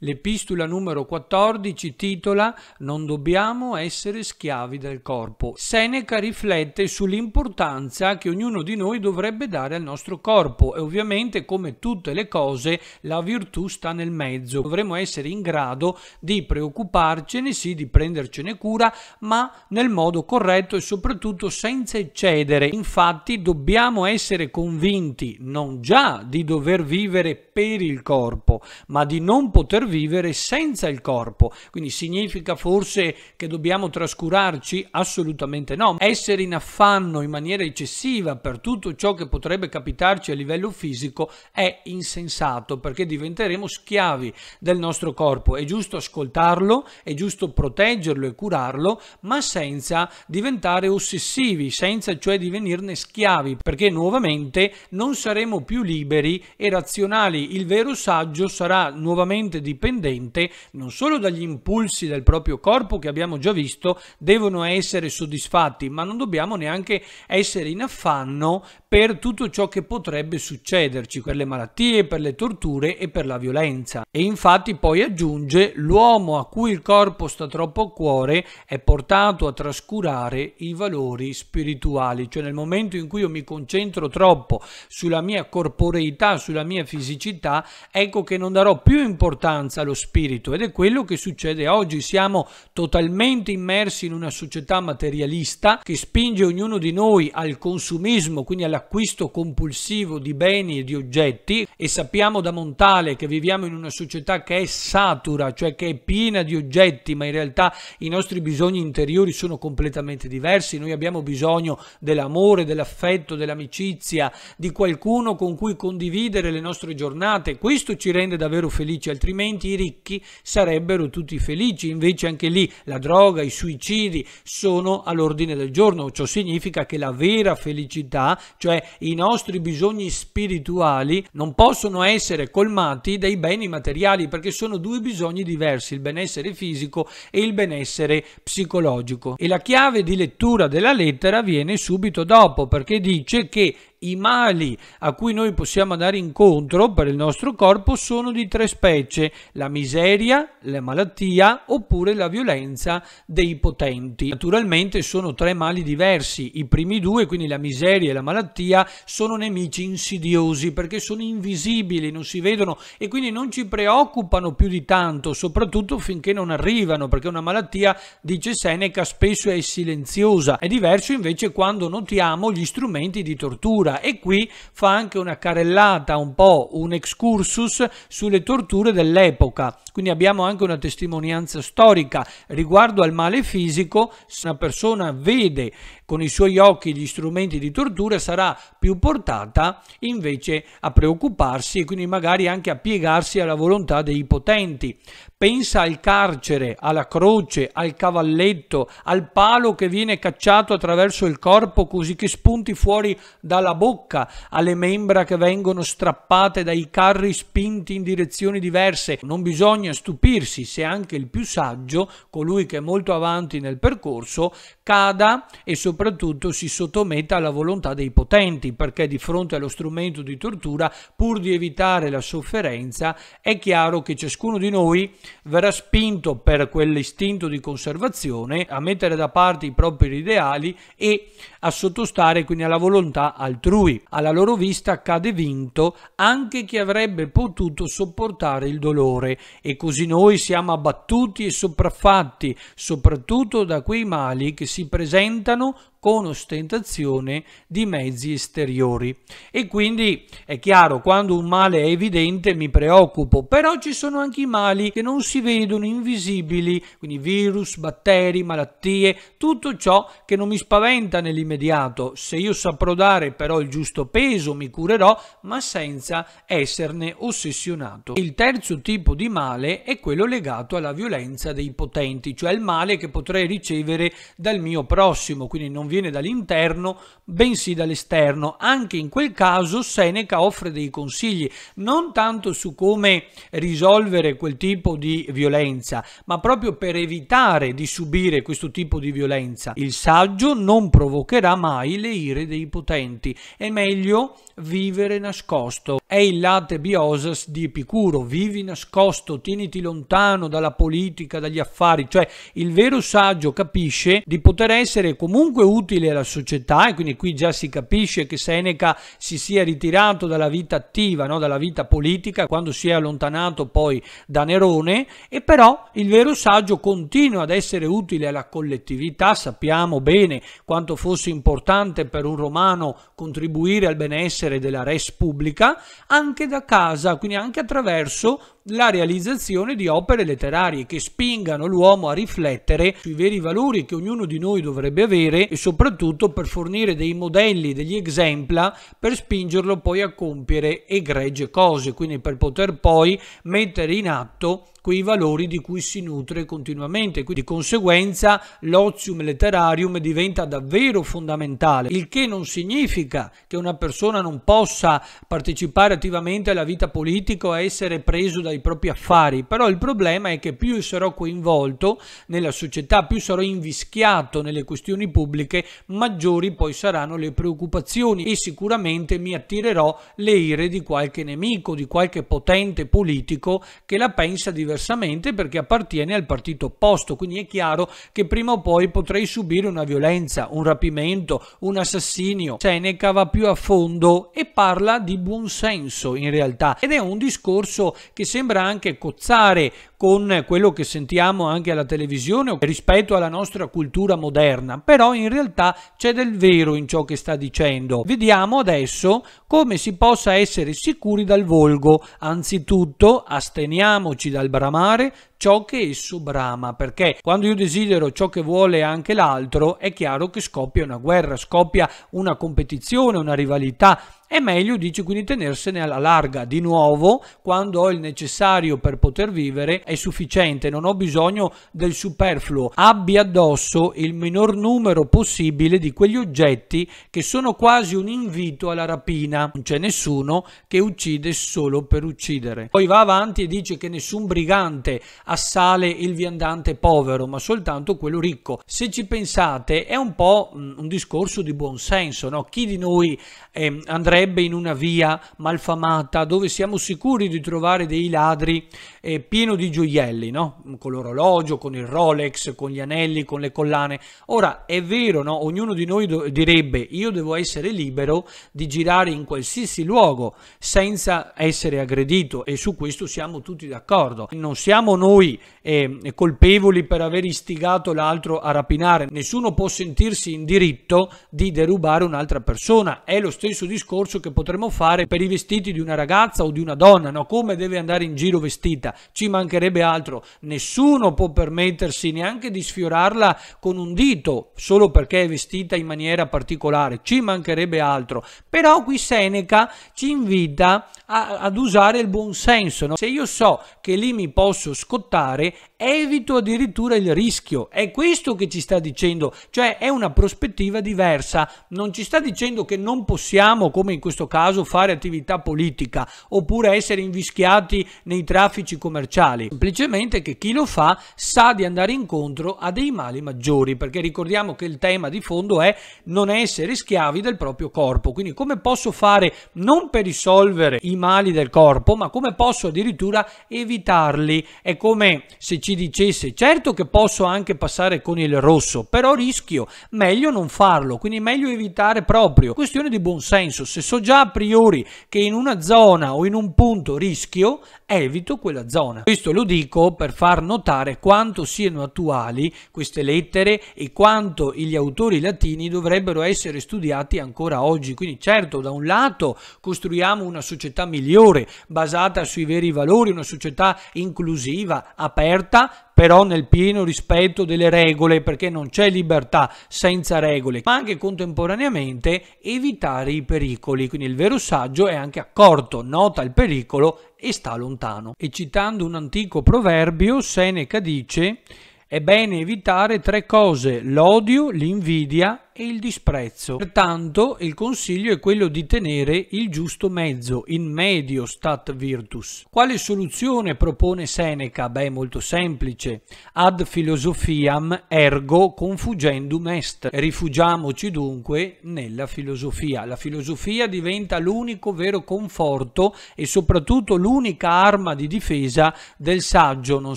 L'epistola numero 14 titola Non dobbiamo essere schiavi del corpo. Seneca riflette sull'importanza che ognuno di noi dovrebbe dare al nostro corpo e ovviamente come tutte le cose la virtù sta nel mezzo. Dovremmo essere in grado di preoccuparcene, sì, di prendercene cura, ma nel modo corretto e soprattutto senza eccedere. Infatti dobbiamo essere convinti non già di dover vivere per il corpo, ma di non poter vivere senza il corpo. Quindi significa forse che dobbiamo trascurarci? Assolutamente no. Essere in affanno in maniera eccessiva per tutto ciò che potrebbe capitarci a livello fisico è insensato perché diventeremo schiavi del nostro corpo. È giusto ascoltarlo, è giusto proteggerlo e curarlo, ma senza diventare ossessivi, senza cioè divenirne schiavi, perché nuovamente non saremo più liberi e razionali. Il vero saggio sarà nuovamente di dipendente, non solo dagli impulsi del proprio corpo che abbiamo già visto, devono essere soddisfatti, ma non dobbiamo neanche essere in affanno per tutto ciò che potrebbe succederci, per le malattie, per le torture e per la violenza. E infatti poi aggiunge l'uomo a cui il corpo sta troppo a cuore è portato a trascurare i valori spirituali, cioè nel momento in cui io mi concentro troppo sulla mia corporeità, sulla mia fisicità, ecco che non darò più importanza sostanza lo spirito ed è quello che succede oggi. Siamo totalmente immersi in una società materialista che spinge ognuno di noi al consumismo, quindi all'acquisto compulsivo di beni e di oggetti e sappiamo da Montale che viviamo in una società che è satura, cioè che è piena di oggetti, ma in realtà i nostri bisogni interiori sono completamente diversi. Noi abbiamo bisogno dell'amore, dell'affetto, dell'amicizia, di qualcuno con cui condividere le nostre giornate. Questo ci rende davvero felici, altrimenti altrimenti i ricchi sarebbero tutti felici. Invece anche lì la droga, i suicidi sono all'ordine del giorno. Ciò significa che la vera felicità, cioè i nostri bisogni spirituali, non possono essere colmati dai beni materiali perché sono due bisogni diversi, il benessere fisico e il benessere psicologico. E la chiave di lettura della lettera viene subito dopo perché dice che i mali a cui noi possiamo andare incontro per il nostro corpo sono di tre specie, la miseria, la malattia oppure la violenza dei potenti. Naturalmente sono tre mali diversi, i primi due, quindi la miseria e la malattia, sono nemici insidiosi perché sono invisibili, non si vedono e quindi non ci preoccupano più di tanto, soprattutto finché non arrivano, perché una malattia, dice Seneca, spesso è silenziosa. È diverso invece quando notiamo gli strumenti di tortura tortura e qui fa anche una carellata, un po' un excursus sulle torture dell'epoca. Quindi abbiamo anche una testimonianza storica riguardo al male fisico, se una persona vede con i suoi occhi gli strumenti di tortura sarà più portata invece a preoccuparsi e quindi magari anche a piegarsi alla volontà dei potenti. Pensa al carcere, alla croce, al cavalletto, al palo che viene cacciato attraverso il corpo così che spunti fuori dalla bocca alle membra che vengono strappate dai carri spinti in direzioni diverse. Non bisogna stupirsi se anche il più saggio, colui che è molto avanti nel percorso, cada e soprattutto si sottometta alla volontà dei potenti, perché di fronte allo strumento di tortura, pur di evitare la sofferenza, è chiaro che ciascuno di noi verrà spinto per quell'istinto di conservazione a mettere da parte i propri ideali e a sottostare quindi alla volontà altrui altrui. Alla loro vista cade vinto anche chi avrebbe potuto sopportare il dolore e così noi siamo abbattuti e sopraffatti, soprattutto da quei mali che si presentano con ostentazione di mezzi esteriori. E quindi è chiaro, quando un male è evidente mi preoccupo, però ci sono anche i mali che non si vedono, invisibili, quindi virus, batteri, malattie, tutto ciò che non mi spaventa nell'immediato. Se io saprò dare però il giusto peso mi curerò, ma senza esserne ossessionato. Il terzo tipo di male è quello legato alla violenza dei potenti, cioè il male che potrei ricevere dal mio prossimo, quindi non non viene dall'interno, bensì dall'esterno. Anche in quel caso Seneca offre dei consigli, non tanto su come risolvere quel tipo di violenza, ma proprio per evitare di subire questo tipo di violenza. Il saggio non provocherà mai le ire dei potenti, è meglio vivere nascosto. È il late biosas di Epicuro, vivi nascosto, tieniti lontano dalla politica, dagli affari, cioè il vero saggio capisce di poter essere comunque utile utile alla società e quindi qui già si capisce che Seneca si sia ritirato dalla vita attiva, no? dalla vita politica, quando si è allontanato poi da Nerone e però il vero saggio continua ad essere utile alla collettività, sappiamo bene quanto fosse importante per un romano contribuire al benessere della res pubblica anche da casa, quindi anche attraverso la realizzazione di opere letterarie che spingano l'uomo a riflettere sui veri valori che ognuno di noi dovrebbe avere e soprattutto per fornire dei modelli, degli esempi per spingerlo poi a compiere egregie cose, quindi per poter poi mettere in atto quei valori di cui si nutre continuamente. Quindi di conseguenza l'ozium letterarium diventa davvero fondamentale, il che non significa che una persona non possa partecipare attivamente alla vita politica o essere preso dai propri affari, però il problema è che più sarò coinvolto nella società, più sarò invischiato nelle questioni pubbliche, politiche, maggiori poi saranno le preoccupazioni e sicuramente mi attirerò le ire di qualche nemico, di qualche potente politico che la pensa diversamente perché appartiene al partito opposto. Quindi è chiaro che prima o poi potrei subire una violenza, un rapimento, un assassinio. Seneca va più a fondo e parla di buonsenso in realtà ed è un discorso che sembra anche cozzare con quello che sentiamo anche alla televisione rispetto alla nostra cultura moderna, però in realtà realtà c'è del vero in ciò che sta dicendo. Vediamo adesso come si possa essere sicuri dal volgo. Anzitutto asteniamoci dal bramare ciò che esso brama, perché quando io desidero ciò che vuole anche l'altro, è chiaro che scoppia una guerra, scoppia una competizione, una rivalità. È meglio, dice, quindi tenersene alla larga. Di nuovo, quando ho il necessario per poter vivere, è sufficiente, non ho bisogno del superfluo. Abbi addosso il minor numero possibile di quegli oggetti che sono quasi un invito alla rapina. Non c'è nessuno che uccide solo per uccidere. Poi va avanti e dice che nessun brigante assale il viandante povero, ma soltanto quello ricco. Se ci pensate, è un po' mm, un discorso di buon senso, no? Chi di noi eh, andrebbe in una via malfamata dove siamo sicuri di trovare dei ladri eh, pieno di gioielli, no? Con l'orologio, con il Rolex, con gli anelli, con le collane. Ora, è vero, no? Ognuno di noi direbbe io devo essere libero di girare in qualsiasi luogo senza essere aggredito e su questo siamo tutti d'accordo. Non siamo noi noi eh, colpevoli per aver istigato l'altro a rapinare. Nessuno può sentirsi in diritto di derubare un'altra persona. È lo stesso discorso che potremmo fare per i vestiti di una ragazza o di una donna, no? Come deve andare in giro vestita? Ci mancherebbe altro. Nessuno può permettersi neanche di sfiorarla con un dito solo perché è vestita in maniera particolare. Ci mancherebbe altro. Però qui Seneca ci invita a, ad usare il buon senso, no? Se io so che lì mi posso scottare contare evito addirittura il rischio. È questo che ci sta dicendo, cioè è una prospettiva diversa. Non ci sta dicendo che non possiamo, come in questo caso, fare attività politica oppure essere invischiati nei traffici commerciali. Semplicemente che chi lo fa sa di andare incontro a dei mali maggiori, perché ricordiamo che il tema di fondo è non essere schiavi del proprio corpo. Quindi come posso fare non per risolvere i mali del corpo, ma come posso addirittura evitarli? È come se ci dicesse certo che posso anche passare con il rosso, però rischio, meglio non farlo, quindi meglio evitare proprio. Questione di buonsenso, se so già a priori che in una zona o in un punto rischio, evito quella zona. Questo lo dico per far notare quanto siano attuali queste lettere e quanto gli autori latini dovrebbero essere studiati ancora oggi. Quindi certo, da un lato costruiamo una società migliore, basata sui veri valori, una società inclusiva, aperta, libertà però nel pieno rispetto delle regole perché non c'è libertà senza regole ma anche contemporaneamente evitare i pericoli quindi il vero saggio è anche accorto nota il pericolo e sta lontano e citando un antico proverbio Seneca dice è bene evitare tre cose l'odio l'invidia e il disprezzo. Pertanto il consiglio è quello di tenere il giusto mezzo, in medio stat virtus. Quale soluzione propone Seneca? Beh, molto semplice. Ad philosophiam ergo confugendum est. Rifugiamoci dunque nella filosofia. La filosofia diventa l'unico vero conforto e soprattutto l'unica arma di difesa del saggio, non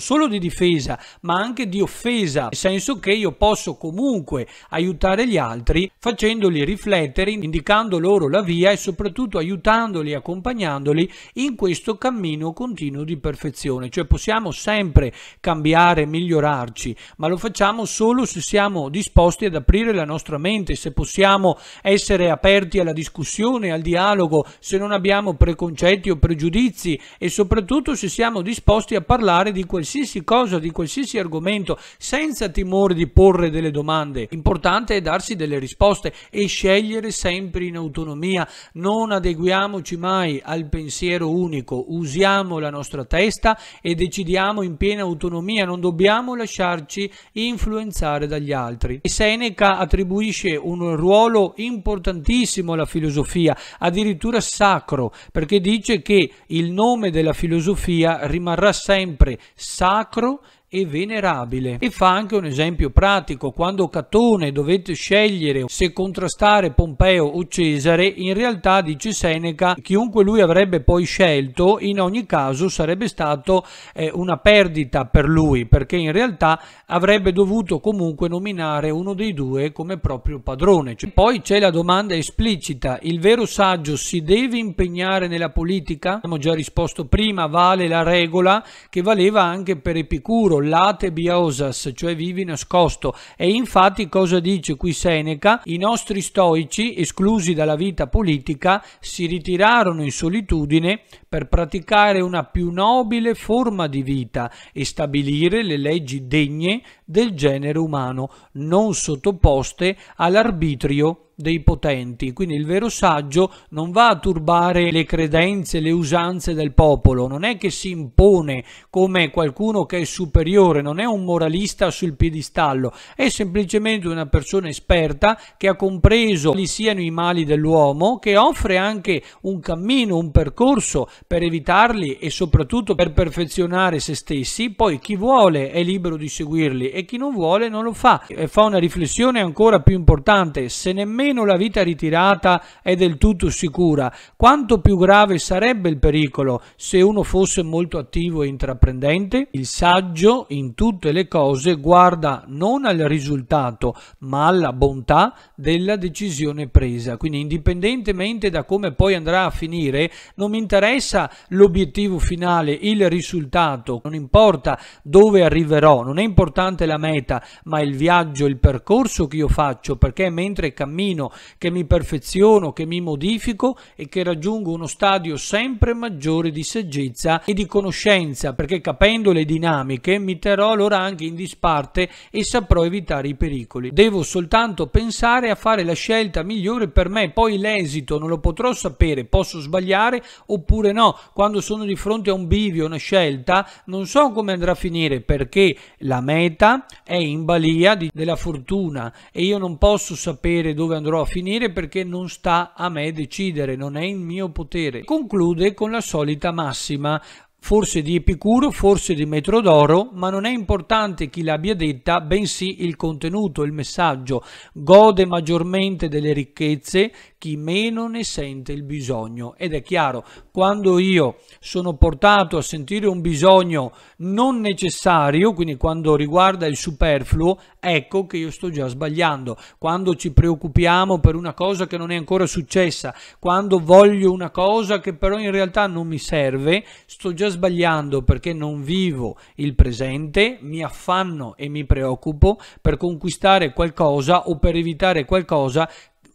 solo di difesa, ma anche di offesa, nel senso che io posso comunque aiutare gli altri altri, facendoli riflettere, indicando loro la via e soprattutto aiutandoli e accompagnandoli in questo cammino continuo di perfezione. Cioè possiamo sempre cambiare, migliorarci, ma lo facciamo solo se siamo disposti ad aprire la nostra mente, se possiamo essere aperti alla discussione, al dialogo, se non abbiamo preconcetti o pregiudizi e soprattutto se siamo disposti a parlare di qualsiasi cosa, di qualsiasi argomento, senza timore di porre delle domande. Importante è darsi delle risposte e scegliere sempre in autonomia. Non adeguiamoci mai al pensiero unico, usiamo la nostra testa e decidiamo in piena autonomia, non dobbiamo lasciarci influenzare dagli altri. E Seneca attribuisce un ruolo importantissimo alla filosofia, addirittura sacro, perché dice che il nome della filosofia rimarrà sempre sacro e venerabile. E fa anche un esempio pratico, quando Catone dovette scegliere se contrastare Pompeo o Cesare, in realtà, dice Seneca, chiunque lui avrebbe poi scelto, in ogni caso sarebbe stato eh, una perdita per lui, perché in realtà avrebbe dovuto comunque nominare uno dei due come proprio padrone. Cioè, poi c'è la domanda esplicita, il vero saggio si deve impegnare nella politica? Abbiamo già risposto prima, vale la regola che valeva anche per Epicuro, late biosas, cioè vivi nascosto. E infatti cosa dice qui Seneca? I nostri stoici, esclusi dalla vita politica, si ritirarono in solitudine per praticare una più nobile forma di vita e stabilire le leggi degne del genere umano, non sottoposte all'arbitrio dei potenti. Quindi il vero saggio non va a turbare le credenze, le usanze del popolo, non è che si impone come qualcuno che è superiore, non è un moralista sul piedistallo, è semplicemente una persona esperta che ha compreso quali siano i mali dell'uomo, che offre anche un cammino, un percorso per evitarli e soprattutto per perfezionare se stessi, poi chi vuole è libero di seguirli e chi non vuole non lo fa. E fa una riflessione ancora più importante, se nemmeno meno la vita ritirata è del tutto sicura, quanto più grave sarebbe il pericolo se uno fosse molto attivo e intraprendente? Il saggio in tutte le cose guarda non al risultato ma alla bontà della decisione presa, quindi indipendentemente da come poi andrà a finire non mi interessa l'obiettivo finale, il risultato, non importa dove arriverò, non è importante la meta ma il viaggio, il percorso che io faccio perché mentre cammino cammino, che mi perfeziono, che mi modifico e che raggiungo uno stadio sempre maggiore di saggezza e di conoscenza, perché capendo le dinamiche mi terrò allora anche in disparte e saprò evitare i pericoli. Devo soltanto pensare a fare la scelta migliore per me, poi l'esito non lo potrò sapere, posso sbagliare oppure no. Quando sono di fronte a un bivio, una scelta, non so come andrà a finire perché la meta è in balia di, della fortuna e io non posso sapere dove andrà andrò a finire perché non sta a me decidere, non è in mio potere. Conclude con la solita massima, forse di Epicuro, forse di Metrodoro, ma non è importante chi l'abbia detta, bensì il contenuto, il messaggio. Gode maggiormente delle ricchezze chi meno ne sente il bisogno. Ed è chiaro, quando io sono portato a sentire un bisogno non necessario, quindi quando riguarda il superfluo, ecco che io sto già sbagliando. Quando ci preoccupiamo per una cosa che non è ancora successa, quando voglio una cosa che però in realtà non mi serve, sto già sbagliando perché non vivo il presente, mi affanno e mi preoccupo per conquistare qualcosa o per evitare qualcosa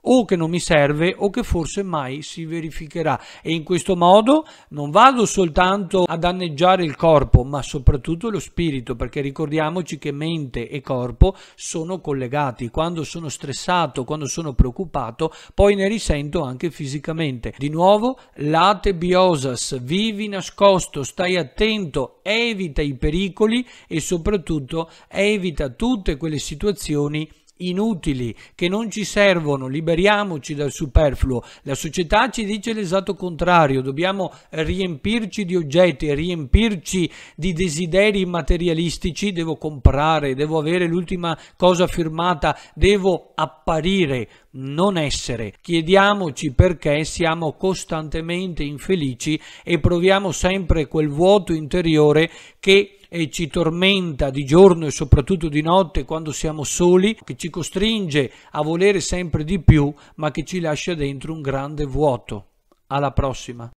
o che non mi serve o che forse mai si verificherà e in questo modo non vado soltanto a danneggiare il corpo ma soprattutto lo spirito perché ricordiamoci che mente e corpo sono collegati quando sono stressato quando sono preoccupato poi ne risento anche fisicamente di nuovo late biosas vivi nascosto stai attento evita i pericoli e soprattutto evita tutte quelle situazioni inutili, che non ci servono, liberiamoci dal superfluo. La società ci dice l'esatto contrario, dobbiamo riempirci di oggetti, riempirci di desideri materialistici, devo comprare, devo avere l'ultima cosa firmata, devo apparire, non essere. Chiediamoci perché siamo costantemente infelici e proviamo sempre quel vuoto interiore che e ci tormenta di giorno e soprattutto di notte quando siamo soli, che ci costringe a volere sempre di più, ma che ci lascia dentro un grande vuoto. Alla prossima!